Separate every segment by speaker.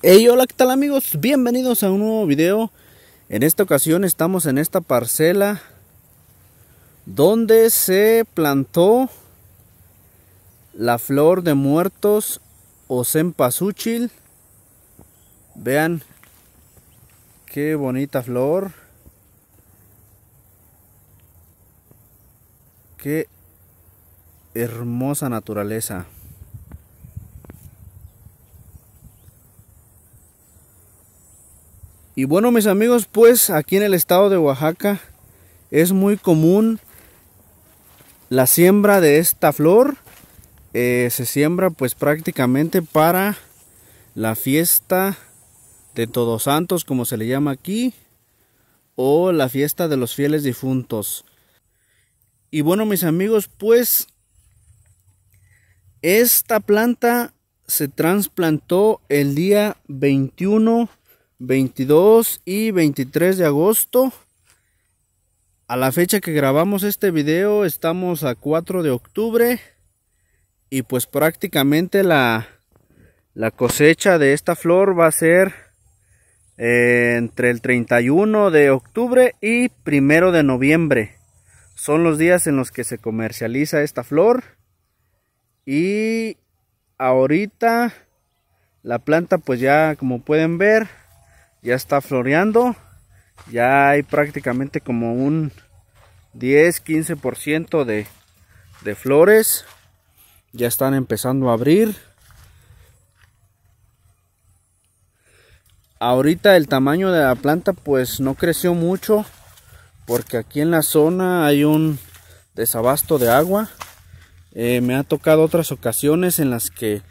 Speaker 1: Hey, hola, ¿qué tal amigos? Bienvenidos a un nuevo video. En esta ocasión estamos en esta parcela donde se plantó la flor de muertos o cempasúchil. Vean qué bonita flor. Qué hermosa naturaleza. Y bueno, mis amigos, pues aquí en el estado de Oaxaca es muy común la siembra de esta flor. Eh, se siembra pues prácticamente para la fiesta de Todos Santos, como se le llama aquí, o la fiesta de los fieles difuntos. Y bueno, mis amigos, pues esta planta se trasplantó el día 21 22 y 23 de agosto. A la fecha que grabamos este video estamos a 4 de octubre y pues prácticamente la, cosecha de esta flor va a ser eh, entre el 31 de octubre y 1 de noviembre. Son los días en los que se comercializa esta flor y ahorita la planta pues ya como pueden ver ya está floreando. Ya hay prácticamente como un 10-15% de, de flores. Ya están empezando a abrir. Ahorita el tamaño de la planta pues no creció mucho porque aquí en la zona hay un desabasto de agua. Eh, me ha tocado otras ocasiones en las que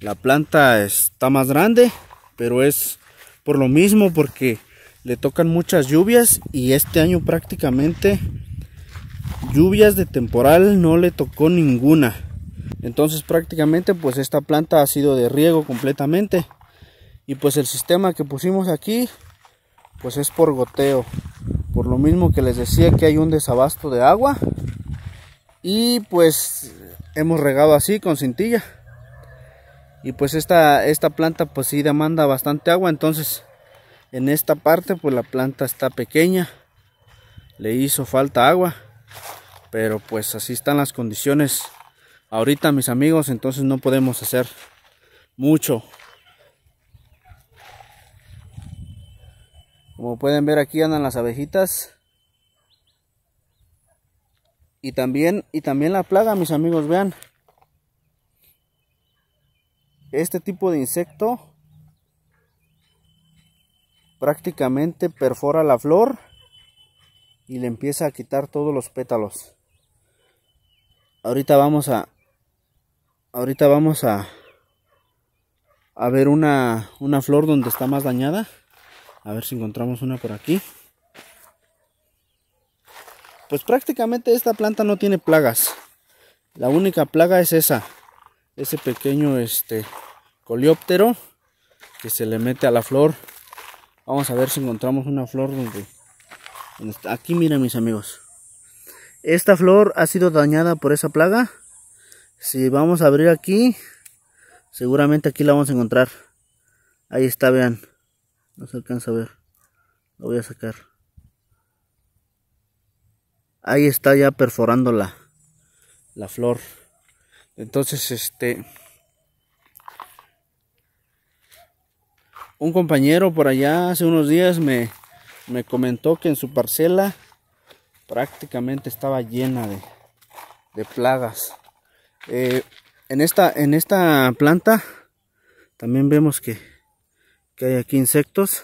Speaker 1: la planta está más grande, pero es por lo mismo, porque le tocan muchas lluvias y este año prácticamente lluvias de temporal no le tocó ninguna. Entonces prácticamente pues esta planta ha sido de riego completamente. Y pues el sistema que pusimos aquí pues es por goteo. Por lo mismo que les decía que hay un desabasto de agua. Y pues hemos regado así con cintilla y pues esta, esta planta pues sí demanda bastante agua entonces en esta parte pues la planta está pequeña le hizo falta agua pero pues así están las condiciones ahorita mis amigos entonces no podemos hacer mucho como pueden ver aquí andan las abejitas y también y también la plaga mis amigos vean este tipo de insecto prácticamente perfora la flor y le empieza a quitar todos los pétalos. Ahorita vamos a ahorita vamos a a ver una una flor donde está más dañada. A ver si encontramos una por aquí. Pues prácticamente esta planta no tiene plagas. La única plaga es esa ese pequeño este coleóptero que se le mete a la flor. Vamos a ver si encontramos una flor donde, aquí miren mis amigos. Esta flor ha sido dañada por esa plaga. Si vamos a abrir aquí, seguramente aquí la vamos a encontrar. Ahí está, vean. No se alcanza a ver. Lo voy a sacar. Ahí está ya perforando la flor. Entonces, este... Un compañero por allá hace unos días me, comentó que en su parcela prácticamente estaba llena de, plagas. Eh, en, esta, en esta planta también vemos que, hay aquí insectos.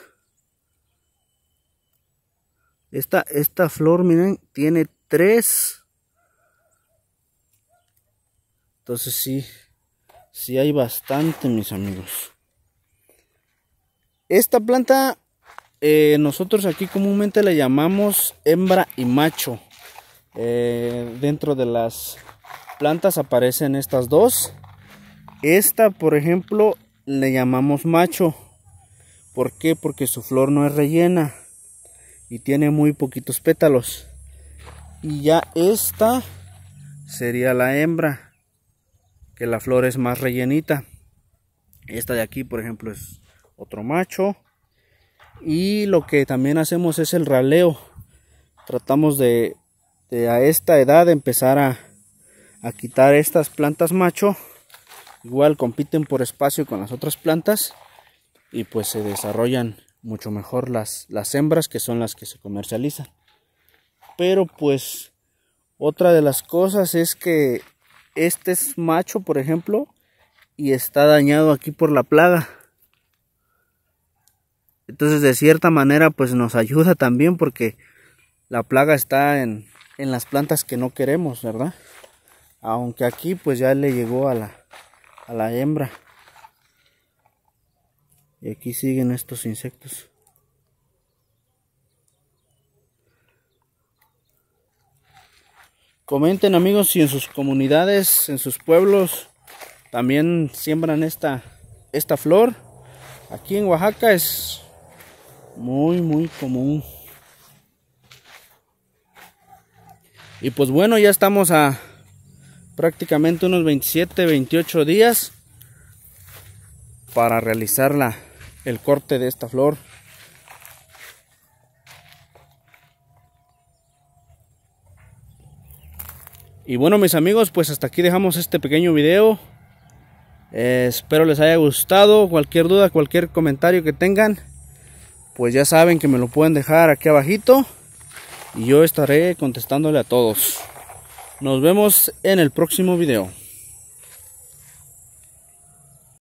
Speaker 1: Esta, esta flor, miren, tiene tres entonces sí, sí hay bastante, mis amigos. Esta planta eh, nosotros aquí comúnmente la llamamos hembra y macho. Eh, dentro de las plantas aparecen estas dos. Esta, por ejemplo, le llamamos macho. ¿Por qué? Porque su flor no es rellena y tiene muy poquitos pétalos. Y ya esta sería la hembra que la flor es más rellenita. Esta de aquí, por ejemplo, es otro macho. Y lo que también hacemos es el raleo. Tratamos de, a esta edad empezar a, quitar estas plantas macho. Igual compiten por espacio con las otras plantas y pues se desarrollan mucho mejor las hembras que son las que se comercializan. Pero pues otra de las cosas es que este es macho, por ejemplo, y está dañado aquí por la plaga. Entonces, de cierta manera, pues nos ayuda también porque la plaga está en, las plantas que no queremos, ¿verdad? Aunque aquí, pues ya le llegó a la hembra. Y aquí siguen estos insectos. Comenten amigos si en sus comunidades, en sus pueblos, también siembran esta, esta flor. Aquí en Oaxaca es muy, muy común. Y pues bueno, ya estamos a prácticamente unos 27, 28 días para realizar el corte de esta flor. Y bueno mis amigos, pues hasta aquí dejamos este pequeño video. Eh, espero les haya gustado. Cualquier duda, cualquier comentario que tengan, pues ya saben que me lo pueden dejar aquí abajito. Y yo estaré contestándole a todos. Nos vemos en el próximo video.